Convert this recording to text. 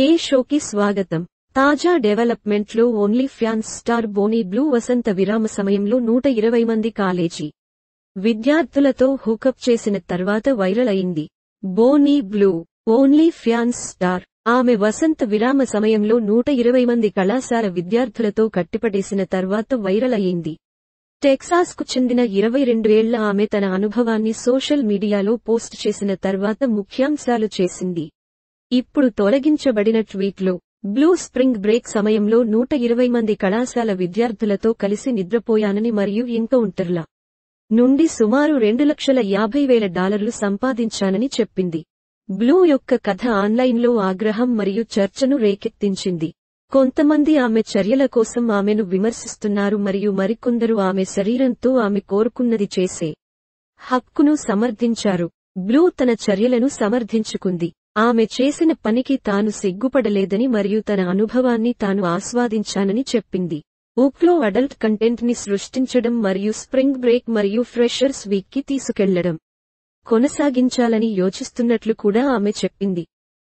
హే షోకి స్వాగతం తాజా లో OnlyFans star Bonnie Blue వసంత విరామ సమయంలో నూట ఇరవై మంది కాలేజీ విద్యార్థులతో హుకప్ చేసిన తర్వాత వైరల్ అయింది Bonnie Blue OnlyFans star ఆమె వసంత విరామ సమయంలో నూట ఇరవై మంది కళాశాల విద్యార్థులతో కట్టిపడేసిన తర్వాత వైరల్ అయింది టెక్సాస్కు చెందిన ఇరవై రెండు ఏళ్ల ఆమె తన అనుభవాన్ని సోషల్ మీడియాలో పోస్ట్ చేసిన తర్వాత ముఖ్యాంశాలు చేసింది ఇప్పుడు తొలగించబడిన ట్వీట్లు బ్లూ స్ప్రింగ్ బ్రేక్ సమయంలో నూట ఇరవై మంది కళాశాల విద్యార్థులతో కలిసి నిద్రపోయానని మరియు ఎన్కౌంటర్ల నుండి సుమారు రెండు లక్షల యాభై వేల డాలర్లు సంపాదించానని చెప్పింది బ్లూ యొక్క కథ ఆన్లైన్లో ఆగ్రహం మరియు చర్చను రేకెత్తించింది కొంతమంది ఆమె చర్యల కోసం ఆమెను విమర్శిస్తున్నారు మరియు మరికొందరు ఆమె శరీరంతో ఆమె కోరుకున్నది చేసే హక్కును సమర్థించారు బ్లూ తన చర్యలను సమర్థించుకుంది ఆమె చేసిన పనికి తాను సిగ్గుపడలేదని మరియు తన అనుభవాన్ని తాను ఆస్వాదించానని చెప్పింది ఊక్లో అడల్ట్ కంటెంట్ ని సృష్టించడం మరియు స్ప్రింగ్ బ్రేక్ మరియు ఫ్రెషర్స్ వీక్కి తీసుకెళ్లడం కొనసాగించాలని యోచిస్తున్నట్లు కూడా ఆమె చెప్పింది